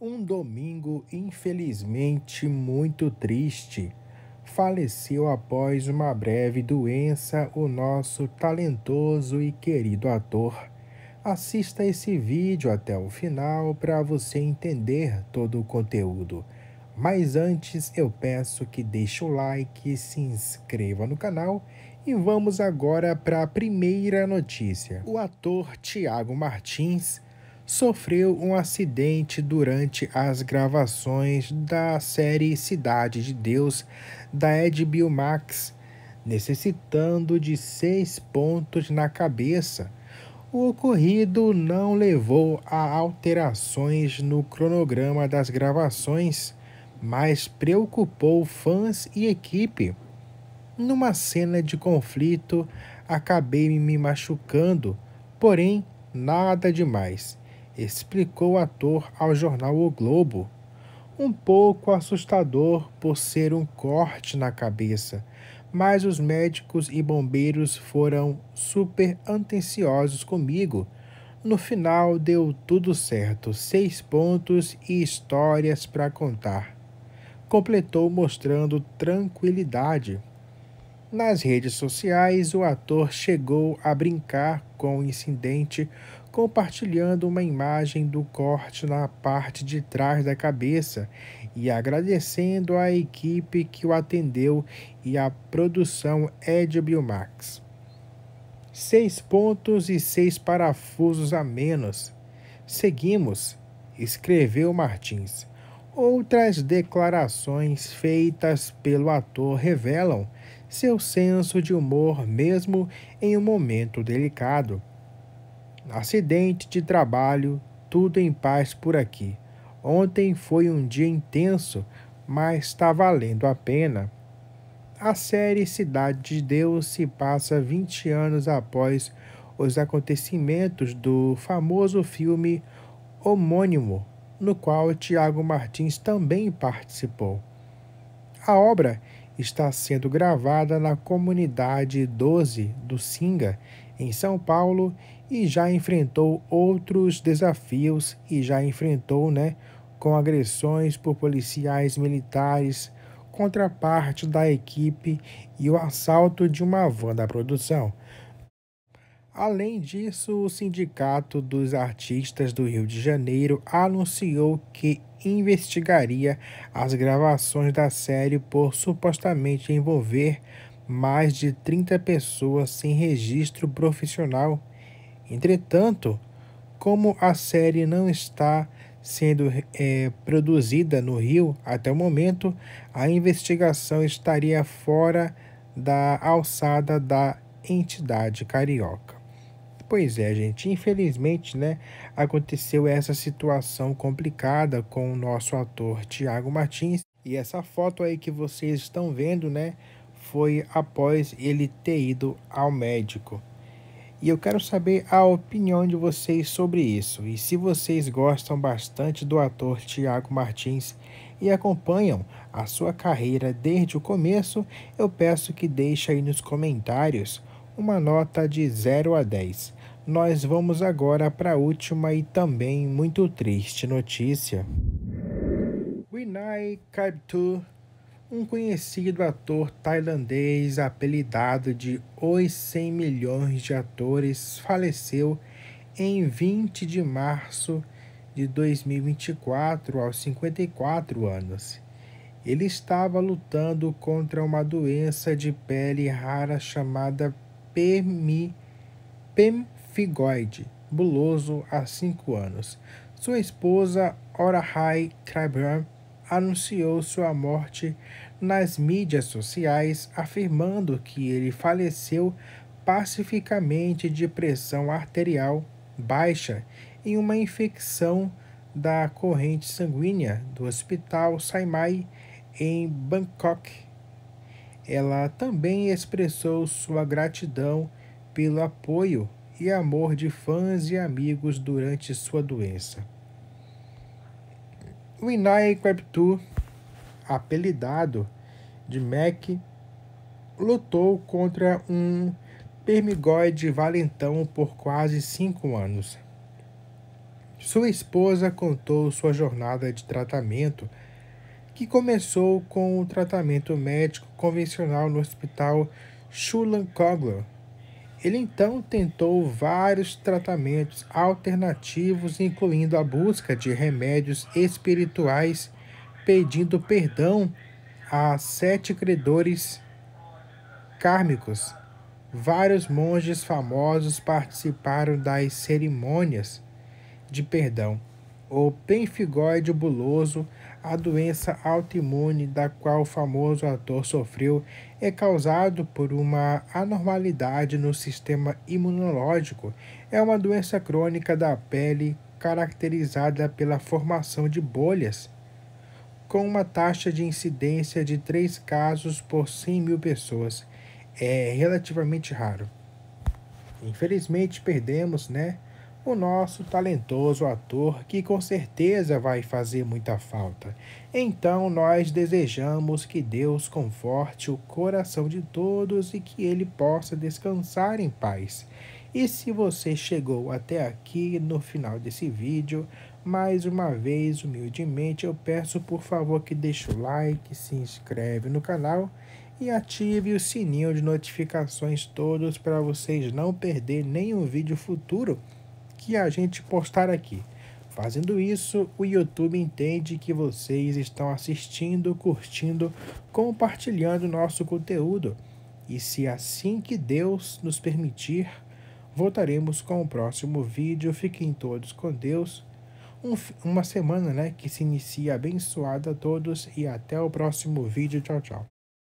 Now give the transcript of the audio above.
Um domingo, infelizmente, muito triste. Faleceu após uma breve doença o nosso talentoso e querido ator. Assista esse vídeo até o final para você entender todo o conteúdo. Mas antes eu peço que deixe o like, se inscreva no canal e vamos agora para a primeira notícia. O ator Tiago Martins sofreu um acidente durante as gravações da série Cidade de Deus da Ed Max, necessitando de seis pontos na cabeça. O ocorrido não levou a alterações no cronograma das gravações, mas preocupou fãs e equipe. Numa cena de conflito, acabei me machucando, porém nada demais explicou o ator ao jornal O Globo. Um pouco assustador por ser um corte na cabeça, mas os médicos e bombeiros foram super atenciosos comigo. No final deu tudo certo, seis pontos e histórias para contar. Completou mostrando tranquilidade. Nas redes sociais, o ator chegou a brincar com o incidente compartilhando uma imagem do corte na parte de trás da cabeça e agradecendo à equipe que o atendeu e à produção Ed Max. Seis pontos e seis parafusos a menos. Seguimos, escreveu Martins. Outras declarações feitas pelo ator revelam seu senso de humor mesmo em um momento delicado acidente de trabalho, tudo em paz por aqui. Ontem foi um dia intenso, mas está valendo a pena. A série Cidade de Deus se passa 20 anos após os acontecimentos do famoso filme homônimo, no qual Tiago Martins também participou. A obra está sendo gravada na comunidade 12 do Singa, em São Paulo e já enfrentou outros desafios e já enfrentou, né, com agressões por policiais militares contra parte da equipe e o assalto de uma van da produção. Além disso, o Sindicato dos Artistas do Rio de Janeiro anunciou que investigaria as gravações da série por supostamente envolver mais de 30 pessoas sem registro profissional. Entretanto, como a série não está sendo é, produzida no Rio até o momento, a investigação estaria fora da alçada da entidade carioca. Pois é, gente, infelizmente, né, aconteceu essa situação complicada com o nosso ator Tiago Martins. E essa foto aí que vocês estão vendo, né, foi após ele ter ido ao médico. E eu quero saber a opinião de vocês sobre isso. E se vocês gostam bastante do ator Tiago Martins e acompanham a sua carreira desde o começo, eu peço que deixe aí nos comentários uma nota de 0 a 10. Nós vamos agora para a última e também muito triste notícia. Winai Kaiptu um conhecido ator tailandês apelidado de Os 100 Milhões de Atores faleceu em 20 de março de 2024, aos 54 anos. Ele estava lutando contra uma doença de pele rara chamada PMI, pemfigoide, buloso, há 5 anos. Sua esposa, Orahai Krabram, anunciou sua morte nas mídias sociais afirmando que ele faleceu pacificamente de pressão arterial baixa em uma infecção da corrente sanguínea do Hospital Saimai em Bangkok. Ela também expressou sua gratidão pelo apoio e amor de fãs e amigos durante sua doença. O Inai apelidado de Mac, lutou contra um permigóide valentão por quase cinco anos. Sua esposa contou sua jornada de tratamento, que começou com o tratamento médico convencional no hospital Schulan-Kogler. Ele então tentou vários tratamentos alternativos, incluindo a busca de remédios espirituais pedindo perdão a sete credores kármicos. Vários monges famosos participaram das cerimônias de perdão. O penfigóide buloso, a doença autoimune da qual o famoso ator sofreu, é causado por uma anormalidade no sistema imunológico. É uma doença crônica da pele caracterizada pela formação de bolhas com uma taxa de incidência de 3 casos por 100 mil pessoas. É relativamente raro. Infelizmente, perdemos né, o nosso talentoso ator que com certeza vai fazer muita falta. Então, nós desejamos que Deus conforte o coração de todos e que ele possa descansar em paz. E se você chegou até aqui no final desse vídeo, mais uma vez, humildemente, eu peço por favor que deixe o like, se inscreve no canal e ative o sininho de notificações todos para vocês não perder nenhum vídeo futuro que a gente postar aqui. Fazendo isso, o YouTube entende que vocês estão assistindo, curtindo, compartilhando nosso conteúdo. E se assim que Deus nos permitir, voltaremos com o próximo vídeo. Fiquem todos com Deus um, uma semana né, que se inicia abençoada a todos e até o próximo vídeo. Tchau, tchau.